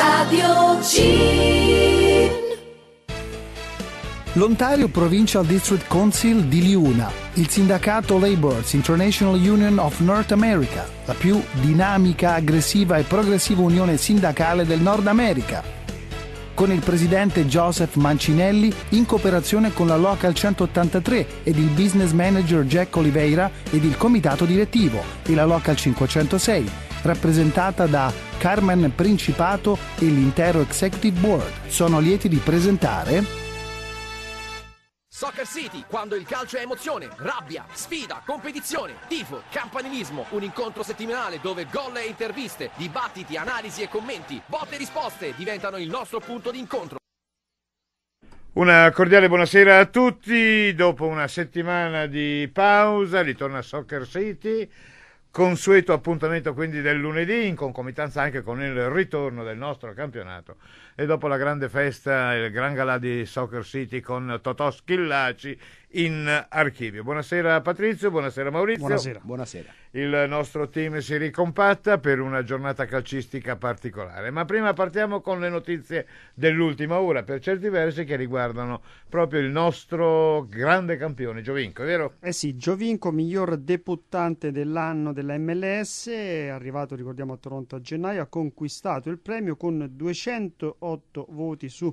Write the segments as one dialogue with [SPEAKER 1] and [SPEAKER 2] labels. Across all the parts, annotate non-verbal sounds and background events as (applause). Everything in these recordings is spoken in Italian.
[SPEAKER 1] Radio Cin. L'Ontario Provincial District Council di Liuna, il sindacato Labour's International Union of North America, la più dinamica, aggressiva e progressiva unione sindacale del Nord America, con il presidente Joseph Mancinelli in cooperazione con la Local 183 ed il business manager Jack Oliveira ed il comitato direttivo e la Local 506 rappresentata da Carmen Principato e l'intero Executive Board. Sono lieti di presentare Soccer City, quando il calcio è emozione, rabbia, sfida, competizione, tifo, campanilismo, un incontro settimanale dove gol e interviste, dibattiti, analisi e commenti, botte e risposte diventano il nostro punto di
[SPEAKER 2] Una cordiale buonasera a tutti, dopo una settimana di pausa ritorna Soccer City Consueto appuntamento quindi del lunedì in concomitanza anche con il ritorno del nostro campionato e dopo la grande festa, il gran galà di Soccer City con Totò Schillaci in archivio. Buonasera Patrizio, buonasera Maurizio. Buonasera. buonasera. Il nostro team si ricompatta per una giornata calcistica particolare, ma prima partiamo con le notizie dell'ultima ora, per certi versi che
[SPEAKER 3] riguardano proprio il nostro grande campione Giovinco, vero? Eh sì, Giovinco, miglior debuttante dell'anno della MLS, è arrivato ricordiamo a Toronto a gennaio, ha conquistato il premio con 208 8 voti su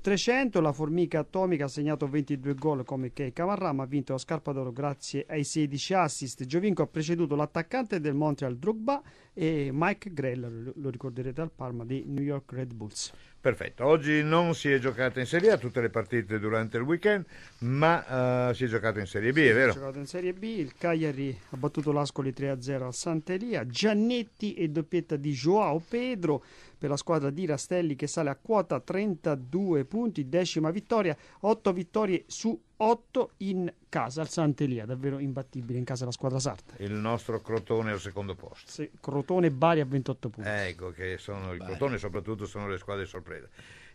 [SPEAKER 3] 300. Eh, la Formica Atomica ha segnato 22 gol come Kei Cavarrà, ma ha vinto la Scarpa d'Oro grazie ai 16 assist. Giovinco ha preceduto l'attaccante del Montreal Drogba e Mike Grell, lo ricorderete al Parma, dei New York Red Bulls.
[SPEAKER 2] Perfetto, oggi non si è giocata in Serie A tutte le partite durante il weekend, ma uh, si è giocata in Serie B, è vero? Si è
[SPEAKER 3] giocata in Serie B, il Cagliari ha battuto l'Ascoli 3-0 al Santeria, Giannetti e doppietta di Joao Pedro, per la squadra di Rastelli che sale a quota 32 punti, decima vittoria, 8 vittorie su 8 in casa al Sant'Elia, davvero imbattibile in casa la squadra sarta.
[SPEAKER 2] Il nostro Crotone al secondo posto. Sì,
[SPEAKER 3] Crotone Bari a 28
[SPEAKER 2] punti. Ecco che sono il Bari. Crotone soprattutto sono le squadre sorprese.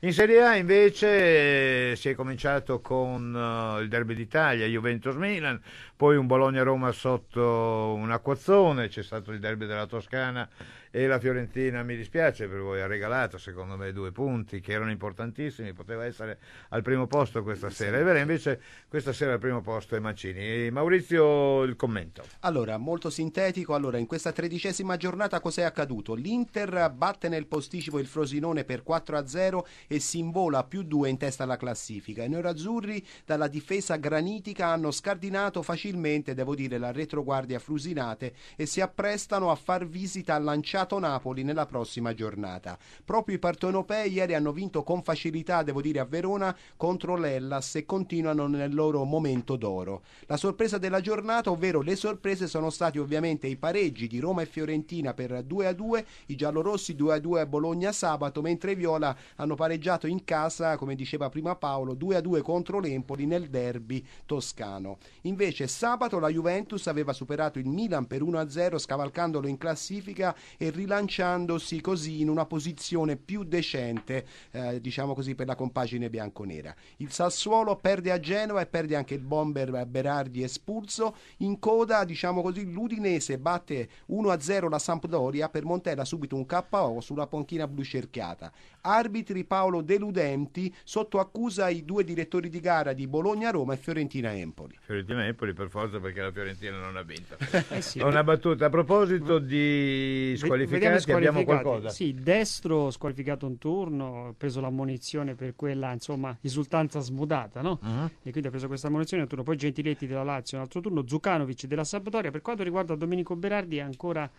[SPEAKER 3] In Serie A invece
[SPEAKER 2] si è cominciato con eh, il derby d'Italia, Juventus Milan, poi un Bologna Roma sotto un acquazzone, c'è stato il derby della Toscana e la Fiorentina mi dispiace per voi ha regalato secondo me due punti che erano importantissimi poteva essere al
[SPEAKER 1] primo posto questa sera è vero invece questa sera al primo posto è Mancini e Maurizio il commento allora molto sintetico allora in questa tredicesima giornata cos'è accaduto l'Inter batte nel posticipo il Frosinone per 4 a 0 e si imbola più due in testa alla classifica i Nerazzurri dalla difesa granitica hanno scardinato facilmente devo dire la retroguardia frusinate e si apprestano a far visita al lanciato Campionato-Napoli nella prossima giornata. Proprio i partenopei ieri hanno vinto con facilità, devo dire, a Verona contro l'Ellas e continuano nel loro momento d'oro. La sorpresa della giornata, ovvero le sorprese, sono stati ovviamente i pareggi di Roma e Fiorentina per 2 a 2, i giallorossi 2 a 2 a Bologna sabato, mentre i Viola hanno pareggiato in casa, come diceva prima Paolo, 2 a 2 contro l'Empoli nel derby toscano. Invece sabato la Juventus aveva superato il Milan per 1 a 0, scavalcandolo in classifica e rilanciandosi così in una posizione più decente, eh, diciamo così, per la compagine bianconera. Il Sassuolo perde a Genova e perde anche il bomber eh, Berardi espulso. In coda, diciamo così, l'Udinese batte 1-0 la Sampdoria, per Montella subito un KO sulla panchina blu cerchiata. Arbitri Paolo Deludenti sotto accusa i due direttori di gara di Bologna-Roma e Fiorentina-Empoli.
[SPEAKER 2] Fiorentina-Empoli per forza perché la Fiorentina non ha vinto. (laughs) Eh sì. Una battuta
[SPEAKER 1] a proposito di
[SPEAKER 3] scuola squalificati, squalificati, abbiamo qualcosa. Sì, destro squalificato un turno, ha preso l'ammonizione per quella, insomma, risultanza smudata, no? Uh-huh. E quindi ha preso questa ammonizione un turno. Poi Gentiletti della Lazio un altro turno, Zucanovic della Sampdoria. Per quanto riguarda Domenico Berardi è ancora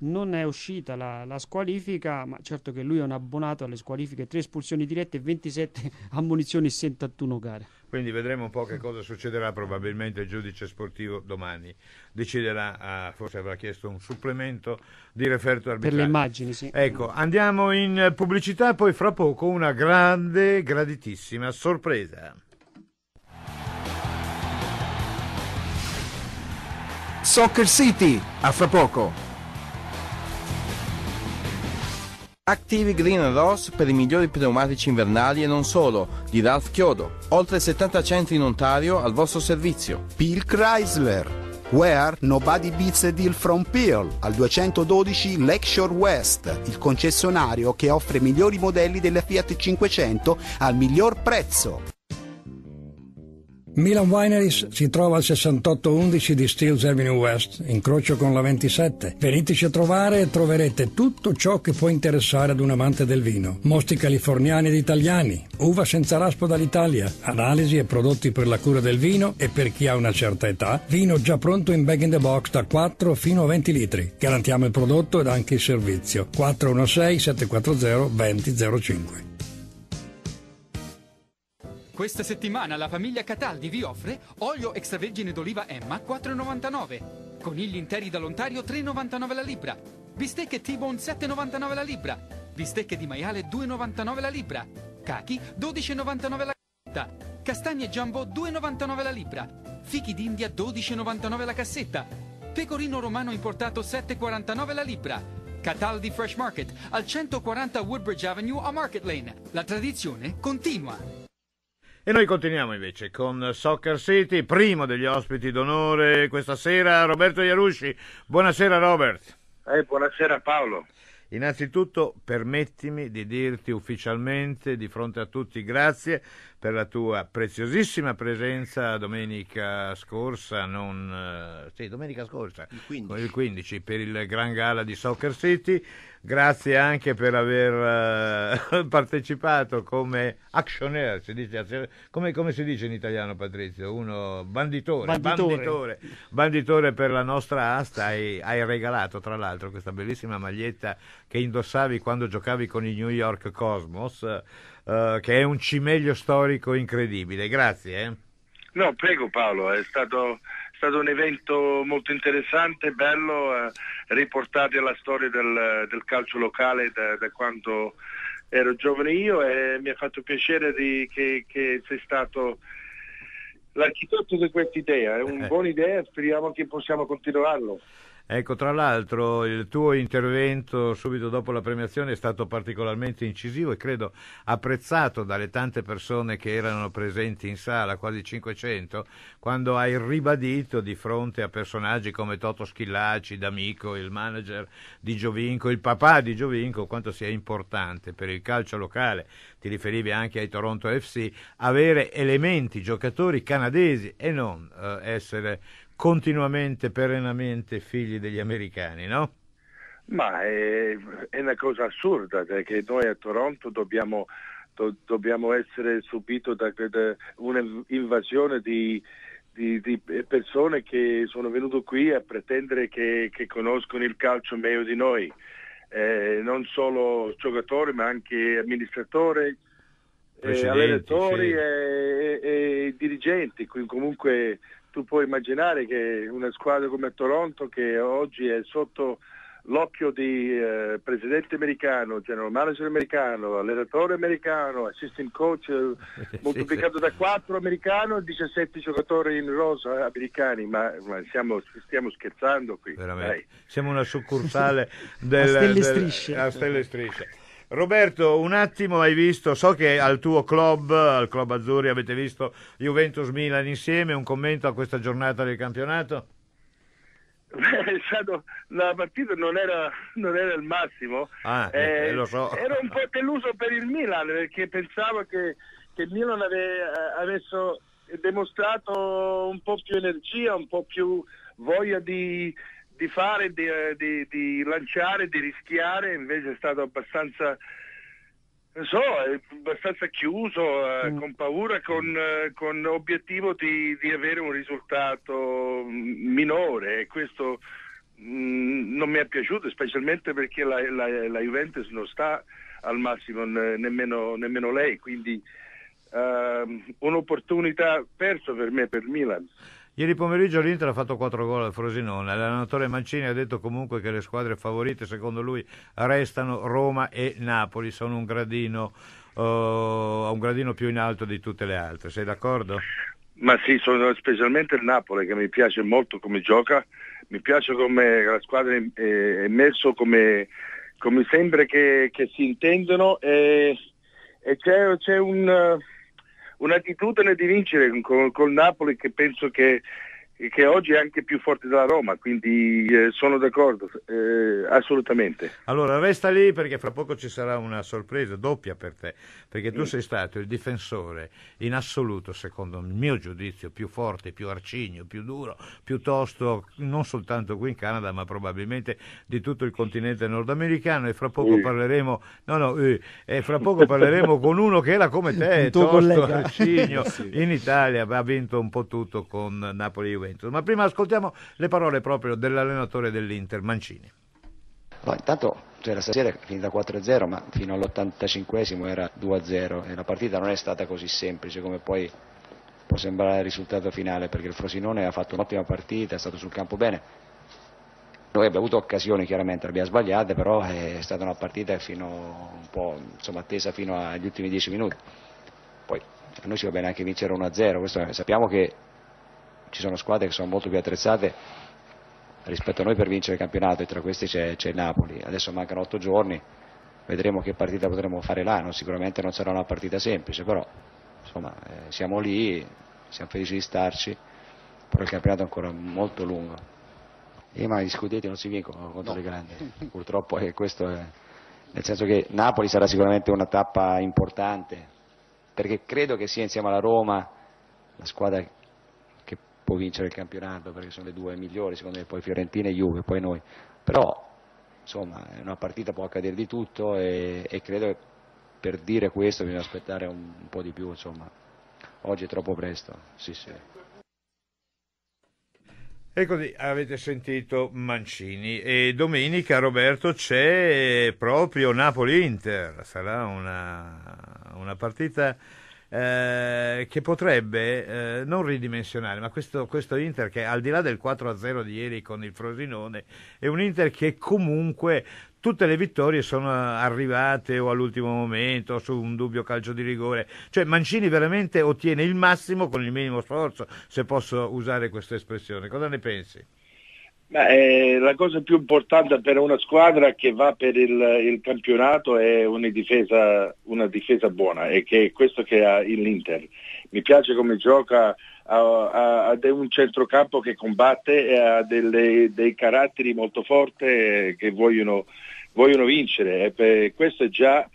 [SPEAKER 3] non è uscita la, la, squalifica, ma certo che lui è un abbonato alle squalifiche, 3 espulsioni dirette, 27 ammunizioni e 71 (laughs) gare.
[SPEAKER 2] Quindi vedremo un po' che cosa succederà, probabilmente il giudice sportivo domani deciderà, forse avrà chiesto un supplemento di referto arbitrale. Per le
[SPEAKER 3] immagini, sì. Ecco,
[SPEAKER 2] andiamo in pubblicità, poi fra poco una grande, graditissima sorpresa.
[SPEAKER 1] Soccer City, a fra poco. Active Green Ross per i migliori pneumatici invernali e non solo, di Ralph Chiodo. Oltre 70 centri in Ontario al vostro servizio. Peel Chrysler. Where nobody beats a deal from Peel al 212 Lakeshore West, il concessionario che offre i migliori modelli della Fiat 500 al miglior prezzo.
[SPEAKER 4] Milan Wineries si trova al 6811 di Steels Avenue West, incrocio con la 27. Veniteci a trovare e troverete tutto ciò che può interessare ad un amante del vino. Mosti californiani ed italiani, uva senza raspo dall'Italia, analisi e prodotti per la cura del vino e per chi ha una certa età, vino già pronto in bag in the box da 4 fino a 20 litri. Garantiamo il prodotto ed anche il servizio. 416 740 2005
[SPEAKER 3] questa settimana la famiglia Cataldi vi offre olio extravergine d'oliva Emma 4,99, conigli interi da lontario 3,99 la libra, bistecche T-Bone 7,99 la libra, bistecche di maiale 2,99 la libra, cachi 12,99 la cassetta, castagne jumbo 2,99 la libra, fichi d'India 12,99 la cassetta, pecorino romano importato 7,49 la libra, Cataldi Fresh Market al 140 Woodbridge Avenue a Market Lane. La tradizione continua.
[SPEAKER 2] E noi continuiamo invece con Soccer City, primo degli ospiti d'onore questa sera, Roberto Iarusci. Buonasera Robert.
[SPEAKER 4] Eh, buonasera Paolo.
[SPEAKER 2] Innanzitutto permettimi di dirti ufficialmente di fronte a tutti grazie per la tua preziosissima presenza domenica scorsa, non, eh, sì, domenica scorsa, il 15. il 15. per il Gran Gala di Soccer City. Grazie anche per aver uh, (laughs) partecipato come actioner, si dice, come, come, si dice in italiano Patrizio? Uno banditore, banditore. banditore, banditore per la nostra asta e hai regalato tra l'altro questa bellissima maglietta che indossavi quando giocavi con i New York Cosmos eh, che è un cimeglio storico incredibile. Grazie. Eh.
[SPEAKER 4] No, prego Paolo, è stato, è stato, un evento molto interessante, bello, eh, riportate alla storia del, del calcio locale da, da, quando ero giovane io e mi ha fatto piacere di, che, che sei stato l'architetto di questa idea, è una eh. buona idea, speriamo che possiamo continuarlo.
[SPEAKER 2] Ecco, tra l'altro il tuo intervento subito dopo la premiazione è stato particolarmente incisivo e credo apprezzato dalle tante persone che erano presenti in sala, quasi 500, quando hai ribadito di fronte a personaggi come Toto Schillaci, D'Amico, il manager di Giovinco, il papà di Giovinco, quanto sia importante per il calcio locale, ti riferivi anche ai Toronto FC, avere elementi, giocatori canadesi e non eh, essere continuamente, perenamente figli degli americani, no?
[SPEAKER 4] Ma è, è una cosa assurda perché noi a Toronto dobbiamo, do, dobbiamo essere subito da, da un'invasione di, di, di, persone che sono venute qui a pretendere che, che conoscono il calcio meglio di noi, eh, non solo giocatori ma anche amministratori, eh, agli sì. e, e, ai dirigenti, quindi comunque tu puoi immaginare che una squadra come Toronto che oggi è sotto l'occhio di eh, presidente americano, general manager americano, allenatore americano, assistant coach eh, (laughs) moltiplicato da 4 americano e 17 giocatori in rosa americani, ma, ma siamo, stiamo scherzando qui.
[SPEAKER 2] Siamo una succursale (laughs) Del, a stelle strisce. Roberto, un attimo hai visto, so che al tuo club, al Club Azzurri, avete visto Juventus Milan insieme, un commento a questa giornata del campionato?
[SPEAKER 4] Beh, stato, la partita non era, non era il massimo,
[SPEAKER 2] ah, eh, eh, lo so. ero
[SPEAKER 4] un po' deluso per il Milan perché pensavo che, che il Milan ave, avesse dimostrato un po' più energia, un po' più voglia di, di fare, di, eh, di, di lanciare, di rischiare, invece è stato abbastanza non so, abbastanza chiuso, eh, mm. con paura, con, eh, con obiettivo di, di, avere un risultato mm, minore e questo mh, mm, non mi è piaciuto, specialmente perché la, la, la Juventus non sta al massimo nemmeno, nemmeno, lei, quindi eh, un'opportunità persa per me, per Milan.
[SPEAKER 2] Ieri pomeriggio l'Inter ha fatto 4 gol al Frosinone. L'allenatore Mancini ha detto comunque che le squadre favorite, secondo lui, restano Roma e Napoli. Sono un gradino, uh, un gradino più in alto di tutte le altre. Sei d'accordo?
[SPEAKER 4] Ma sì, sono specialmente il Napoli che mi piace molto come gioca, mi piace come la squadra è messo, come, come sembra che, che, si intendono e, e c'è, c'è un, un'attitudine di vincere con, col Napoli che penso che che oggi è anche più forte della Roma, quindi eh, sono d'accordo, eh, assolutamente.
[SPEAKER 2] Allora resta lì perché fra poco ci sarà una sorpresa doppia per te, perché tu mm. sei stato il difensore in assoluto, secondo il mio giudizio, più forte, più arcigno, più duro, piuttosto non soltanto qui in Canada, ma probabilmente di tutto il continente nordamericano e fra poco mm. parleremo, no, no, eh, fra poco parleremo con uno che era come (laughs) te, tosto, arcigno, (laughs) sì. in Italia ha vinto un po' tutto con Napoli Juventus Juventus. Ma prima ascoltiamo le parole proprio dell'allenatore dell'Inter, Mancini.
[SPEAKER 5] No, intanto cioè, la stasera è finita 4-0 ma fino all'85 era 2-0 e la partita non è stata così semplice come poi può sembrare il risultato finale perché il Frosinone ha fatto un'ottima partita, è stato sul campo bene. Noi abbiamo avuto occasioni chiaramente, l'abbiamo sbagliata, però è stata una partita fino, un po' insomma, attesa fino agli ultimi dieci minuti. Poi a noi ci va bene anche vincere 1-0, questo, eh, sappiamo che ci sono squadre che sono molto più attrezzate rispetto a noi per vincere il campionato e tra questi c'è, il Napoli, adesso mancano otto giorni, vedremo che partita potremo fare là, no, sicuramente non sarà una partita semplice, però insomma, eh, siamo lì, siamo felici di starci, però il campionato è ancora molto lungo. E eh, ma gli scudetti non si vincono contro no. le grandi, (laughs) purtroppo è eh, questo è, nel senso che Napoli sarà sicuramente una tappa importante, perché credo che sia insieme alla Roma la squadra può vincere il campionato perché sono le due migliori, secondo me, poi Fiorentina e Juve, poi noi. Però, insomma, in una partita può accadere di tutto e, e credo che per dire questo bisogna aspettare un, un po' di più, insomma. Oggi è troppo presto, sì, sì.
[SPEAKER 2] E così avete sentito Mancini e domenica Roberto c'è proprio Napoli-Inter, sarà una, una partita eh, che potrebbe eh, non ridimensionare, ma questo, questo, Inter che al di là del 4-0 di ieri con il Frosinone è un Inter che comunque tutte le vittorie sono arrivate o all'ultimo momento o su un dubbio calcio di rigore, cioè Mancini veramente ottiene il massimo con il minimo sforzo, se posso usare questa espressione. Cosa ne pensi?
[SPEAKER 4] Beh, la cosa più importante per una squadra che va per il, il campionato è una difesa, una difesa, buona e che è questo che ha l'Inter. Mi piace come gioca, ha, ha, ha un centrocampo che combatte e ha delle, dei caratteri molto forti eh, che vogliono, vogliono vincere. Eh, per, questo è già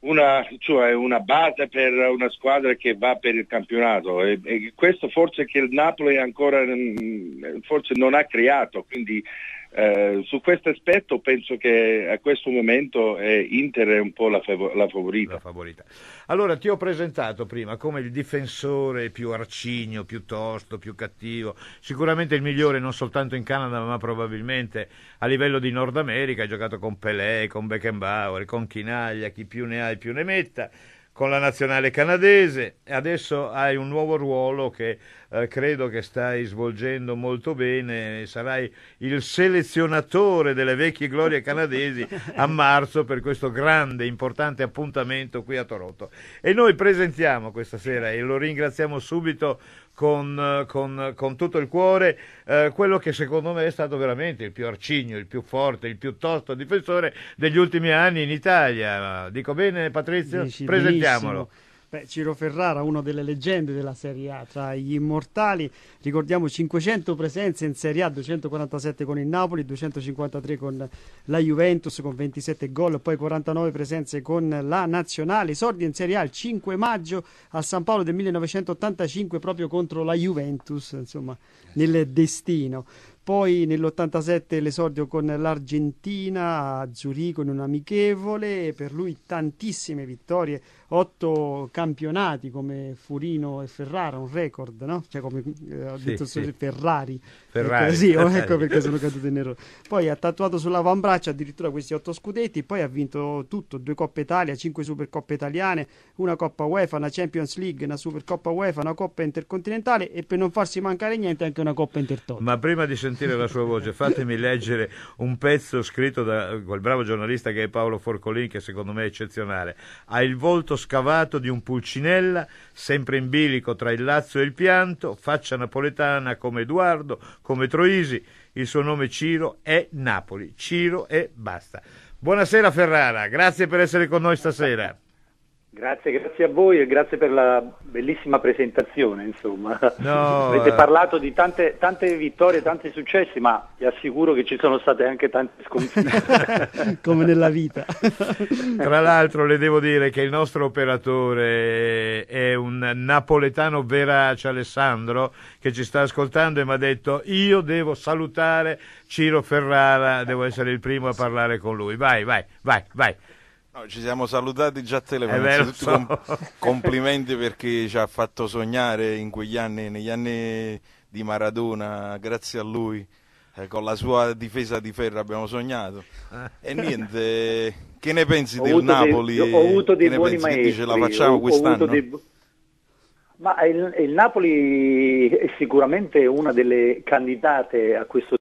[SPEAKER 4] una, cioè una, base per una squadra che va per il campionato e, e questo forse che il Napoli ancora mm, forse non ha creato, quindi eh, su questo aspetto penso che a questo momento eh, Inter è un po' la, fav- la, favorita. la, favorita.
[SPEAKER 2] Allora ti ho presentato prima come il difensore più arcigno, più tosto, più cattivo, sicuramente il migliore non soltanto in Canada ma probabilmente a livello di Nord America, ha giocato con Pelé, con Beckenbauer, con Chinaglia, chi più ne ha e più ne metta con la nazionale canadese e adesso hai un nuovo ruolo che eh, credo che stai svolgendo molto bene, sarai il selezionatore delle vecchie glorie canadesi a (laughs) marzo per questo grande, importante appuntamento qui a Toronto. E noi presentiamo questa sera e lo ringraziamo subito con, con, con tutto il cuore eh, quello che secondo me è stato veramente il più arcigno, il più forte, il più tosto difensore degli ultimi anni in Italia. Dico bene Patrizio? Presentiamolo.
[SPEAKER 3] Beh, Ciro Ferrara, una delle leggende della Serie A, tra gli immortali, ricordiamo 500 presenze in Serie A, 247 con il Napoli, 253 con la Juventus con 27 gol, poi 49 presenze con la Nazionale, esordi in Serie A il 5 maggio a San Paolo del 1985 proprio contro la Juventus, insomma, eh nel destino. Poi nell'87 l'esordio con l'Argentina a Zurigo in un amichevole, per lui tantissime vittorie, otto campionati come Furino e Ferrara, un record, no? Cioè come eh, ho detto sì, sì. Ferrari, Ferrari. Sì, oh, ecco perché sono caduto in errore. Poi ha tatuato sull'avambraccio addirittura questi otto scudetti, poi ha vinto tutto, due Coppe Italia, cinque Supercoppe italiane, una Coppa UEFA, una Champions League, una Supercoppa UEFA, una Coppa Intercontinentale e per non farsi mancare niente anche una Coppa Intertoto.
[SPEAKER 2] Ma prima di sentire la sua voce, fatemi leggere un pezzo scritto da quel bravo giornalista che è Paolo Forcolin, che secondo me è eccezionale. Ha il volto scavato di un pulcinella, sempre in bilico tra il lazzo e il pianto, faccia napoletana come Edoardo, come Troisi, il suo nome Ciro è Napoli. Ciro e basta. Buonasera Ferrara, grazie per essere con noi stasera.
[SPEAKER 5] Grazie, grazie a voi e grazie per la bellissima
[SPEAKER 4] presentazione, insomma.
[SPEAKER 3] No, (laughs) Avete eh...
[SPEAKER 4] parlato di tante, tante vittorie, tanti successi, ma vi assicuro che ci sono state anche tante
[SPEAKER 3] sconfitte. (laughs) Come nella vita. (laughs)
[SPEAKER 2] Tra l'altro le devo dire che il nostro operatore è un napoletano verace, Alessandro, che ci sta ascoltando e mi ha detto io devo salutare Ciro Ferrara, devo essere il primo a parlare con lui. Vai, vai, vai, vai
[SPEAKER 4] ci siamo salutati già a telefono. (laughs) complimenti perché ci ha fatto sognare in quegli anni, negli anni di Maradona, grazie a lui. Eh, con la sua difesa di ferro abbiamo sognato. E niente, che ne pensi ho del Napoli? Dei, ho avuto dei che buoni pensi? maestri. Che dice, la facciamo ho, quest'anno? Ho dei...
[SPEAKER 3] Ma il, il Napoli è sicuramente una delle candidate a questo